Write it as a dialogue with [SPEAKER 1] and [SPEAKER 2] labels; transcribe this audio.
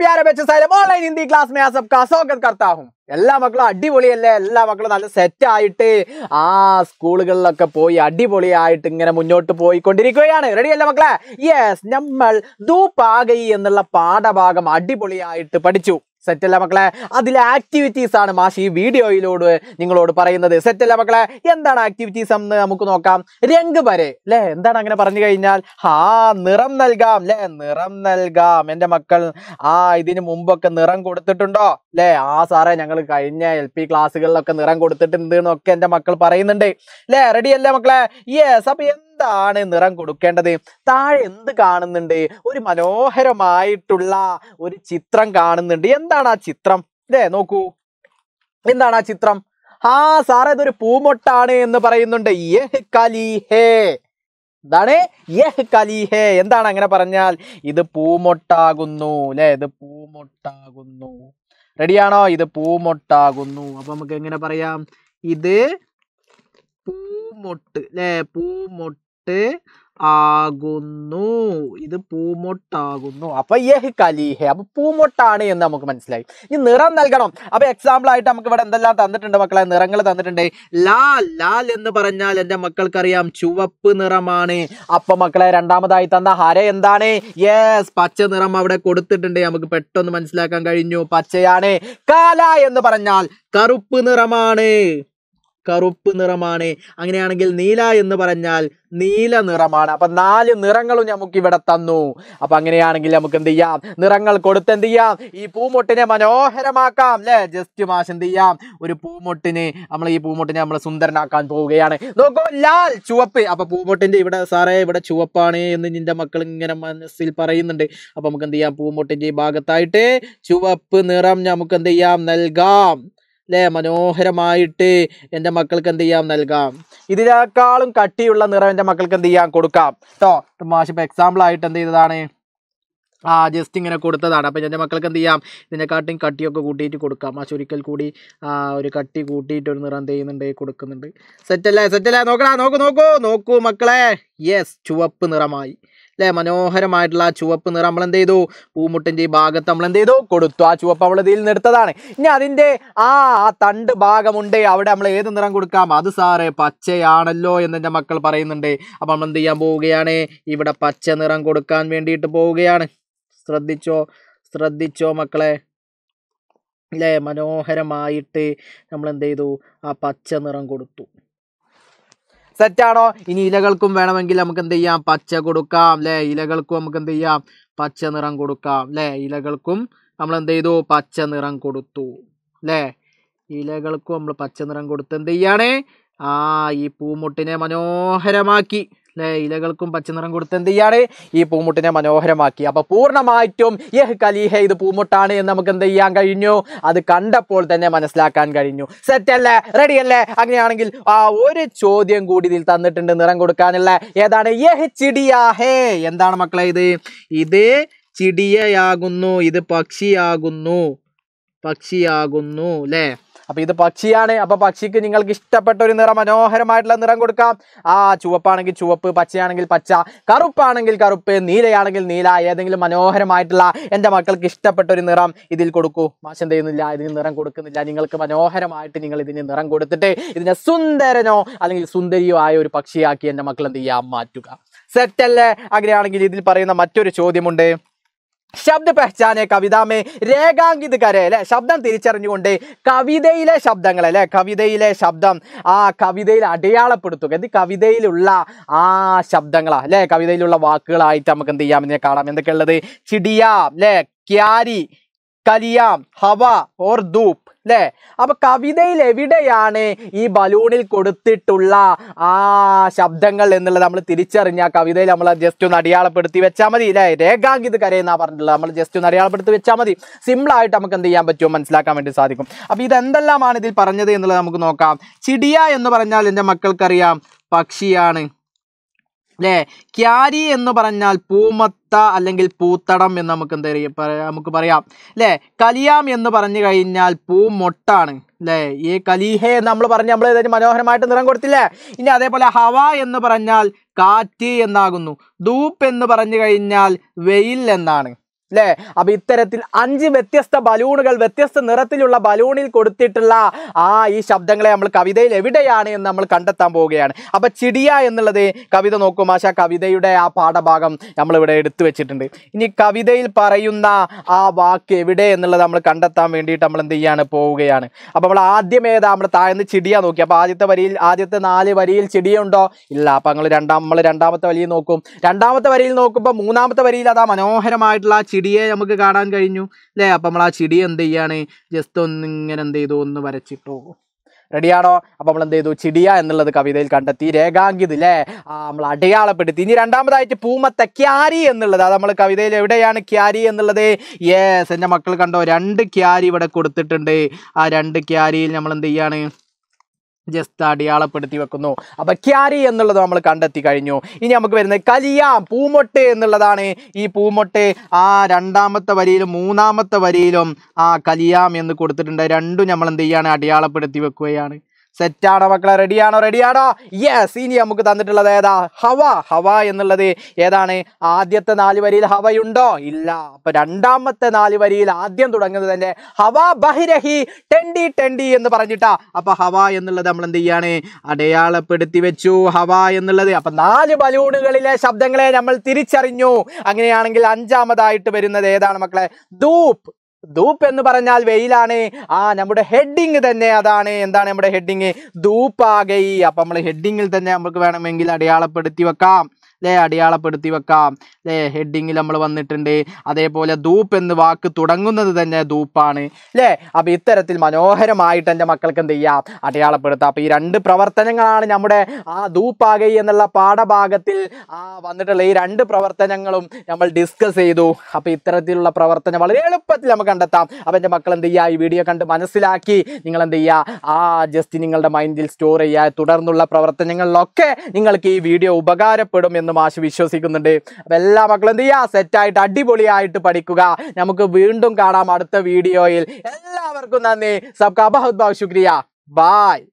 [SPEAKER 1] പ്യാര ബെച്ചസായാലും online Hindi class മേ ആ സബ്കാ കർത്താ ഹും എല്ലാ മക്കളും അടിപൊളിയല്ലേ എല്ലാ മക്കളും നല്ല സെറ്റ് ആയിട്ട് ആ സ്കൂളുകളിലൊക്കെ പോയി അടിപൊളിയായിട്ട് ഇങ്ങനെ മുന്നോട്ട് പോയിക്കൊണ്ടിരിക്കുകയാണ് അല്ലേ മക്കളെ യെസ് നമ്മൾ ദൂപാകൈ എന്നുള്ള പാഠഭാഗം അടിപൊളിയായിട്ട് പഠിച്ചു സെറ്റല്ല മക്കളെ അതിലെ ആക്ടിവിറ്റീസ് ആണ് മാഷി ഈ വീഡിയോയിലൂടെ നിങ്ങളോട് പറയുന്നത് സെറ്റല്ല മക്കളെ എന്താണ് ആക്ടിവിറ്റീസ് എന്ന് നമുക്ക് നോക്കാം രംഗ് വരെ അല്ലെ എന്താണ് അങ്ങനെ പറഞ്ഞു കഴിഞ്ഞാൽ ഹാ നിറം നൽകാം അല്ലെ നിറം നൽകാം എന്റെ മക്കൾ ആ ഇതിനു മുമ്പൊക്കെ നിറം കൊടുത്തിട്ടുണ്ടോ അല്ലെ ആ സാറേ ഞങ്ങൾ കഴിഞ്ഞ എൽ പി ക്ലാസ്സുകളിലൊക്കെ നിറം കൊടുത്തിട്ടുണ്ട് എന്നൊക്കെ എന്റെ മക്കൾ പറയുന്നുണ്ട് അല്ലെ അല്ലേ മക്കളെ യെസ് അപ്പൊ എന്താണ് നിറം കൊടുക്കേണ്ടത് താഴെ എന്ത് കാണുന്നുണ്ട് ഒരു മനോഹരമായിട്ടുള്ള ഒരു ചിത്രം കാണുന്നുണ്ട് എന്താണ് ആ ചിത്രം ഇതേ നോക്കൂ എന്താണ് ആ ചിത്രം ആ സാറെ ഇതൊരു പൂമൊട്ടാണ് എന്ന് പറയുന്നുണ്ട് കലിഹേ എന്താണ് കലിഹേ എന്താണ് അങ്ങനെ പറഞ്ഞാൽ ഇത് പൂമൊട്ടാകുന്നു അല്ലെ ഇത് പൂമൊട്ടാകുന്നു റെഡിയാണോ ഇത് പൂമൊട്ടാകുന്നു അപ്പൊ നമുക്ക് എങ്ങനെ പറയാം ഇത് പൂമൊട്ട് അല്ലേ പൂമൊട്ട് ആകുന്നു ഇത് പൂമൊട്ടാകുന്നു അപ്പൊ യഹ് കലീഹ അപ്പൊ പൂമൊട്ടാണ് എന്ന് നമുക്ക് മനസ്സിലായി ഇനി നിറം നൽകണം അപ്പൊ എക്സാമ്പിൾ ആയിട്ട് നമുക്ക് ഇവിടെ എന്തെല്ലാം തന്നിട്ടുണ്ട് മക്കളെ നിറങ്ങൾ തന്നിട്ടുണ്ട് ലാൽ ലാൽ എന്ന് പറഞ്ഞാൽ എന്റെ മക്കൾക്കറിയാം ചുവപ്പ് നിറമാണ് അപ്പൊ മക്കളെ രണ്ടാമതായി തന്ന ഹര എന്താണ് യെസ് പച്ച നിറം അവിടെ കൊടുത്തിട്ടുണ്ട് നമുക്ക് പെട്ടെന്ന് മനസ്സിലാക്കാൻ കഴിഞ്ഞു പച്ചയാണ് കാല എന്ന് പറഞ്ഞാൽ കറുപ്പ് നിറമാണ് കറുപ്പ് നിറമാണ് അങ്ങനെയാണെങ്കിൽ നീല എന്ന് പറഞ്ഞാൽ നീല നിറമാണ് അപ്പം നാല് നിറങ്ങളും നമുക്ക് ഇവിടെ തന്നു അപ്പം അങ്ങനെയാണെങ്കിൽ നമുക്ക് എന്ത് ചെയ്യാം നിറങ്ങൾ കൊടുത്ത് എന്ത് ചെയ്യാം ഈ പൂമൊട്ടിനെ മനോഹരമാക്കാം അല്ലേ ജസ്റ്റ് മാഷ് എന്ത് ചെയ്യാം ഒരു പൂമൊട്ടിനെ നമ്മൾ ഈ പൂമൊട്ടിനെ നമ്മൾ സുന്ദരനാക്കാൻ പോവുകയാണ് നോക്കൂ ലാൽ ചുവപ്പ് അപ്പം പൂമൊട്ടിന്റെ ഇവിടെ സാറേ ഇവിടെ ചുവപ്പാണ് എന്ന് നിന്റെ മക്കൾ ഇങ്ങനെ മനസ്സിൽ പറയുന്നുണ്ട് അപ്പം നമുക്ക് എന്ത് ചെയ്യാം പൂമൊട്ടിന്റെ ഈ ഭാഗത്തായിട്ട് ചുവപ്പ് നിറം നമുക്ക് എന്ത് ചെയ്യാം നൽകാം അല്ലേ മനോഹരമായിട്ട് എൻ്റെ മക്കൾക്ക് എന്ത് ചെയ്യാം നൽകാം ഇതിനേക്കാളും കട്ടിയുള്ള നിറം എൻ്റെ മക്കൾക്ക് എന്ത് ചെയ്യാം കൊടുക്കാം കേട്ടോ മാഷ് ഇപ്പോൾ എക്സാമ്പിൾ ആയിട്ട് എന്ത് ചെയ്തതാണ് ആ ജസ്റ്റ് ഇങ്ങനെ കൊടുത്തതാണ് അപ്പം എൻ്റെ മക്കൾക്ക് എന്ത് ചെയ്യാം ഇതിനെക്കാട്ടും കട്ടിയൊക്കെ കൂട്ടിയിട്ട് കൊടുക്കാം മാഷ് ഒരിക്കൽ കൂടി ഒരു കട്ടി കൂട്ടിയിട്ട് ഒരു നിറം ചെയ്യുന്നുണ്ട് കൊടുക്കുന്നുണ്ട് സെറ്റല്ലേ സെറ്റല്ലേ നോക്കടാ നോക്കൂ നോക്കൂ നോക്കൂ മക്കളെ യെസ് ചുവപ്പ് നിറമായി അല്ലെ മനോഹരമായിട്ടുള്ള ചുവപ്പ് നിറം നമ്മൾ എന്ത് ചെയ്തു പൂമുട്ടിൻ്റെ ഈ ഭാഗത്ത് നമ്മൾ എന്ത് ചെയ്തു കൊടുത്തു ആ ചുവപ്പ് നമ്മൾ ഇതിൽ നിന്ന് എടുത്തതാണ് ഇനി അതിൻ്റെ ആ ആ തണ്ട് ഭാഗമുണ്ട് അവിടെ നമ്മൾ ഏത് നിറം കൊടുക്കാം അത് സാറേ പച്ചയാണല്ലോ എന്ന് എൻ്റെ മക്കൾ പറയുന്നുണ്ട് അപ്പം നമ്മൾ എന്ത് ചെയ്യാൻ പോവുകയാണ് ഇവിടെ പച്ച നിറം കൊടുക്കാൻ വേണ്ടിയിട്ട് പോവുകയാണ് ശ്രദ്ധിച്ചോ ശ്രദ്ധിച്ചോ മക്കളെ അല്ലേ മനോഹരമായിട്ട് നമ്മൾ എന്ത് ചെയ്തു ആ പച്ച നിറം കൊടുത്തു സെറ്റാണോ ഇനി ഇലകൾക്കും വേണമെങ്കിൽ നമുക്ക് എന്ത് ചെയ്യാം പച്ച കൊടുക്കാം അല്ലേ ഇലകൾക്കും നമുക്ക് എന്ത് ചെയ്യാം പച്ച നിറം കൊടുക്കാം അല്ലേ ഇലകൾക്കും നമ്മൾ എന്ത് ചെയ്തു പച്ച നിറം കൊടുത്തു അല്ലേ ഇലകൾക്കും നമ്മൾ പച്ച നിറം കൊടുത്ത് എന്ത് ചെയ്യാണ് ആ ഈ പൂമുട്ടിനെ മനോഹരമാക്കി ഇലകൾക്കും പച്ചനിറം കൊടുത്ത് എന്ത് ചെയ്യാണ് ഈ പൂമുട്ടിനെ മനോഹരമാക്കി അപ്പോൾ പൂർണ്ണമായിട്ടും യഹ് കലീഹ ഇത് പൂമുട്ടാണ് എന്ന് നമുക്ക് എന്ത് ചെയ്യാൻ കഴിഞ്ഞു അത് കണ്ടപ്പോൾ തന്നെ മനസ്സിലാക്കാൻ കഴിഞ്ഞു സെറ്റ് അല്ലേ റെഡി അല്ലേ അങ്ങനെയാണെങ്കിൽ ആ ഒരു ചോദ്യം കൂടി ഇതിൽ തന്നിട്ടുണ്ട് നിറം കൊടുക്കാനുള്ള ഏതാണ് യഹ് ചിടിയാഹേ എന്താണ് മക്കളെ ഇത് ഇത് ചിടിയയാകുന്നു ഇത് പക്ഷിയാകുന്നു പക്ഷിയാകുന്നു അല്ലേ അപ്പോൾ ഇത് പക്ഷിയാണ് അപ്പോൾ പക്ഷിക്ക് നിങ്ങൾക്ക് ഇഷ്ടപ്പെട്ട ഒരു നിറം മനോഹരമായിട്ടുള്ള നിറം കൊടുക്കാം ആ ചുവപ്പാണെങ്കിൽ ചുവപ്പ് പച്ചയാണെങ്കിൽ പച്ച കറുപ്പാണെങ്കിൽ കറുപ്പ് നീലയാണെങ്കിൽ നീല ഏതെങ്കിലും മനോഹരമായിട്ടുള്ള എൻ്റെ മക്കൾക്ക് ഇഷ്ടപ്പെട്ട ഒരു നിറം ഇതിൽ കൊടുക്കൂ മാഷ് ചെയ്യുന്നില്ല ഇതിന് നിറം കൊടുക്കുന്നില്ല നിങ്ങൾക്ക് മനോഹരമായിട്ട് നിങ്ങൾ ഇതിന് നിറം കൊടുത്തിട്ട് ഇതിനെ സുന്ദരനോ അല്ലെങ്കിൽ സുന്ദരിയോ ആയ ഒരു പക്ഷിയാക്കി എൻ്റെ മക്കൾ എന്ത് ചെയ്യാം മാറ്റുക സെറ്റല്ലേ അങ്ങനെയാണെങ്കിൽ ഇതിൽ പറയുന്ന മറ്റൊരു ചോദ്യമുണ്ട് ശബ്ദ പെഹ്ചാനെ കവിതാമേ രേഖാങ്കിത് കരെ അല്ലെ ശബ്ദം തിരിച്ചറിഞ്ഞുകൊണ്ട് കവിതയിലെ ശബ്ദങ്ങൾ അല്ലെ കവിതയിലെ ശബ്ദം ആ കവിതയിൽ അടയാളപ്പെടുത്തുക എന്ത് കവിതയിലുള്ള ആ ശബ്ദങ്ങളാ അല്ലെ കവിതയിലുള്ള വാക്കുകളായിട്ട് നമുക്ക് എന്ത് ചെയ്യാം ഇതിനെ കാണാം എന്തൊക്കെയുള്ളത് ചിടിയാം അല്ലെ ക്യാരി കലിയാം ഹവ ഓർ ധൂപ് അല്ലേ അപ്പൊ കവിതയിൽ എവിടെയാണ് ഈ ബലൂണിൽ കൊടുത്തിട്ടുള്ള ആ ശബ്ദങ്ങൾ എന്നുള്ളത് നമ്മൾ തിരിച്ചറിഞ്ഞ കവിതയിൽ നമ്മൾ ജസ്റ്റ് ഒന്ന് അടയാളപ്പെടുത്തി വെച്ചാൽ മതി അല്ലേ രേഖാങ്കിത് കരയെന്നാ പറഞ്ഞിട്ടുള്ളത് നമ്മൾ ജസ്റ്റ് ഒന്ന് അടയാളപ്പെടുത്തി വെച്ചാൽ മതി സിമ്പിൾ ആയിട്ട് നമുക്ക് എന്ത് ചെയ്യാൻ പറ്റുമോ മനസ്സിലാക്കാൻ വേണ്ടി സാധിക്കും അപ്പോൾ ഇതെന്തെല്ലാമാണ് ഇതിൽ പറഞ്ഞത് എന്നുള്ളത് നമുക്ക് നോക്കാം ചിടിയ എന്ന് പറഞ്ഞാൽ എൻ്റെ മക്കൾക്കറിയാം പക്ഷിയാണ് അല്ലേ ക്യാരി എന്ന് പറഞ്ഞാൽ പൂമത്ത അല്ലെങ്കിൽ പൂത്തടം എന്ന് നമുക്ക് എന്താ പറയുക നമുക്ക് പറയാം അല്ലേ കലിയാം എന്ന് പറഞ്ഞു കഴിഞ്ഞാൽ പൂമൊട്ടാണ് അല്ലേ ഈ കലീഹ നമ്മൾ പറഞ്ഞ് നമ്മൾ ഏതായാലും മനോഹരമായിട്ട് നിറം കൊടുത്തില്ലേ ഇനി അതേപോലെ ഹവ എന്ന് പറഞ്ഞാൽ കാറ്റ് എന്നാകുന്നു ധൂപ്പ് എന്ന് പറഞ്ഞു കഴിഞ്ഞാൽ വെയിൽ എന്നാണ് അല്ലേ അപ്പൊ ഇത്തരത്തിൽ അഞ്ച് വ്യത്യസ്ത ബലൂണുകൾ വ്യത്യസ്ത നിറത്തിലുള്ള ബലൂണിൽ കൊടുത്തിട്ടുള്ള ആ ഈ ശബ്ദങ്ങളെ നമ്മൾ കവിതയിൽ എവിടെയാണ് എന്ന് നമ്മൾ കണ്ടെത്താൻ പോവുകയാണ് അപ്പൊ ചിടിയ എന്നുള്ളത് കവിത നോക്കും മാഷ കവിതയുടെ ആ പാഠഭാഗം നമ്മളിവിടെ എടുത്തു വെച്ചിട്ടുണ്ട് ഇനി കവിതയിൽ പറയുന്ന ആ വാക്ക് എവിടെ എന്നുള്ളത് നമ്മൾ കണ്ടെത്താൻ വേണ്ടിയിട്ട് നമ്മൾ എന്ത് ചെയ്യാണ് പോവുകയാണ് അപ്പൊ നമ്മൾ ആദ്യം ഏതാ നമ്മൾ താഴ്ന്ന് ചിടിയ നോക്കി അപ്പൊ ആദ്യത്തെ വരിയിൽ ആദ്യത്തെ നാല് വരിയിൽ ചിടിയുണ്ടോ ഇല്ല അപ്പൊ നമ്മൾ രണ്ടാം നമ്മൾ രണ്ടാമത്തെ വരിയിൽ നോക്കും രണ്ടാമത്തെ വരിയിൽ നോക്കുമ്പോൾ മൂന്നാമത്തെ വരിയിൽ അതാ മനോഹരമായിട്ടുള്ള ചിടിയെ നമുക്ക് കാണാൻ കഴിഞ്ഞു അല്ലേ അപ്പം നമ്മൾ ആ ചിടി എന്ത് ചെയ്യാണ് ജസ്റ്റ് ഒന്ന് ഇങ്ങനെ എന്ത് ചെയ്തു ഒന്ന് വരച്ചിട്ടോ റെഡിയാണോ അപ്പോൾ നമ്മൾ എന്ത് ചെയ്തു ചിടിയ എന്നുള്ളത് കവിതയിൽ കണ്ടെത്തി രേഖാങ്കിത് അല്ലേ നമ്മൾ അടയാളപ്പെടുത്തി ഇനി രണ്ടാമതായിട്ട് പൂമത്ത ക്യാരി എന്നുള്ളത് അത് നമ്മൾ കവിതയിൽ എവിടെയാണ് ക്യാരി എന്നുള്ളത് യേസ് എൻ്റെ മക്കൾ കണ്ടോ രണ്ട് ക്യാരി ഇവിടെ കൊടുത്തിട്ടുണ്ട് ആ രണ്ട് ക്യാരിയിൽ നമ്മൾ എന്ത് ചെയ്യാണ് ജസ്റ്റ് അടിയാളപ്പെടുത്തി വെക്കുന്നു അപ്പൊ ക്യാരി എന്നുള്ളത് നമ്മൾ കണ്ടെത്തി കഴിഞ്ഞു ഇനി നമുക്ക് വരുന്നത് കലിയാം പൂമൊട്ട് എന്നുള്ളതാണ് ഈ പൂമൊട്ട് ആ രണ്ടാമത്തെ വരിയിലും മൂന്നാമത്തെ വരിയിലും ആ കലിയാം എന്ന് കൊടുത്തിട്ടുണ്ട് രണ്ടും നമ്മൾ എന്ത് ചെയ്യാണ് അടിയാളപ്പെടുത്തി വെക്കുകയാണ് സെറ്റാണോ മക്കളെ റെഡിയാണോ റെഡിയാണോ യെസ് ഇനി നമുക്ക് തന്നിട്ടുള്ളത് ഏതാ ഹവ ഹവ എന്നുള്ളത് ഏതാണ് ആദ്യത്തെ നാല് വരിയിൽ ഹവയുണ്ടോ ഇല്ല അപ്പൊ രണ്ടാമത്തെ നാല് വരിയിൽ ആദ്യം തുടങ്ങുന്നത് തന്നെ ഹവ ബഹിരഹി ടെണ്ടി ടെണ്ടി എന്ന് പറഞ്ഞിട്ടാ അപ്പൊ ഹവ എന്നുള്ളത് നമ്മൾ എന്ത് ചെയ്യാണ് അടയാളപ്പെടുത്തി വെച്ചു ഹവ എന്നുള്ളത് അപ്പൊ നാല് ബലൂണുകളിലെ ശബ്ദങ്ങളെ നമ്മൾ തിരിച്ചറിഞ്ഞു അങ്ങനെയാണെങ്കിൽ അഞ്ചാമതായിട്ട് വരുന്നത് ഏതാണ് മക്കളെ ധൂപ്പ് ധൂപ്പ് എന്ന് പറഞ്ഞാൽ വെയിലാണ് ആ നമ്മുടെ ഹെഡിങ് തന്നെ അതാണ് എന്താണ് നമ്മുടെ ഹെഡിങ് ധൂപ്പാകൈ അപ്പം നമ്മൾ ഹെഡിങ്ങിൽ തന്നെ നമുക്ക് വേണമെങ്കിൽ അടയാളപ്പെടുത്തി വെക്കാം അല്ലേ അടയാളപ്പെടുത്തി വെക്കാം അല്ലേ ഹെഡിങ്ങിൽ നമ്മൾ വന്നിട്ടുണ്ട് അതേപോലെ ധൂപ്പ് എന്ന് വാക്ക് തുടങ്ങുന്നത് തന്നെ ധൂപ്പാണ് അല്ലേ അപ്പോൾ ഇത്തരത്തിൽ മനോഹരമായിട്ട് എൻ്റെ മക്കൾക്ക് എന്ത് ചെയ്യാം അടയാളപ്പെടുത്താം അപ്പോൾ ഈ രണ്ട് പ്രവർത്തനങ്ങളാണ് നമ്മുടെ ആ ധൂപ്പാകെ എന്നുള്ള പാഠഭാഗത്തിൽ ആ വന്നിട്ടുള്ള ഈ രണ്ട് പ്രവർത്തനങ്ങളും നമ്മൾ ഡിസ്കസ് ചെയ്തു അപ്പോൾ ഇത്തരത്തിലുള്ള പ്രവർത്തനം വളരെ എളുപ്പത്തിൽ നമുക്ക് കണ്ടെത്താം അപ്പോൾ എൻ്റെ മക്കൾ എന്ത് ചെയ്യുക ഈ വീഡിയോ കണ്ട് മനസ്സിലാക്കി നിങ്ങൾ എന്ത് ചെയ്യുക ആ ജസ്റ്റ് നിങ്ങളുടെ മൈൻഡിൽ സ്റ്റോർ ചെയ്യുക തുടർന്നുള്ള പ്രവർത്തനങ്ങളിലൊക്കെ നിങ്ങൾക്ക് ഈ വീഡിയോ ഉപകാരപ്പെടും എന്ന് എന്ന് ആശു വിശ്വസിക്കുന്നുണ്ട് അപ്പം എല്ലാ മക്കളും എന്ത് ചെയ്യുക സെറ്റായിട്ട് അടിപൊളിയായിട്ട് പഠിക്കുക നമുക്ക് വീണ്ടും കാണാം അടുത്ത വീഡിയോയിൽ എല്ലാവർക്കും നന്ദി സബ്കാ ബഹുത് ബഹു ശുക്രിയ ബായ്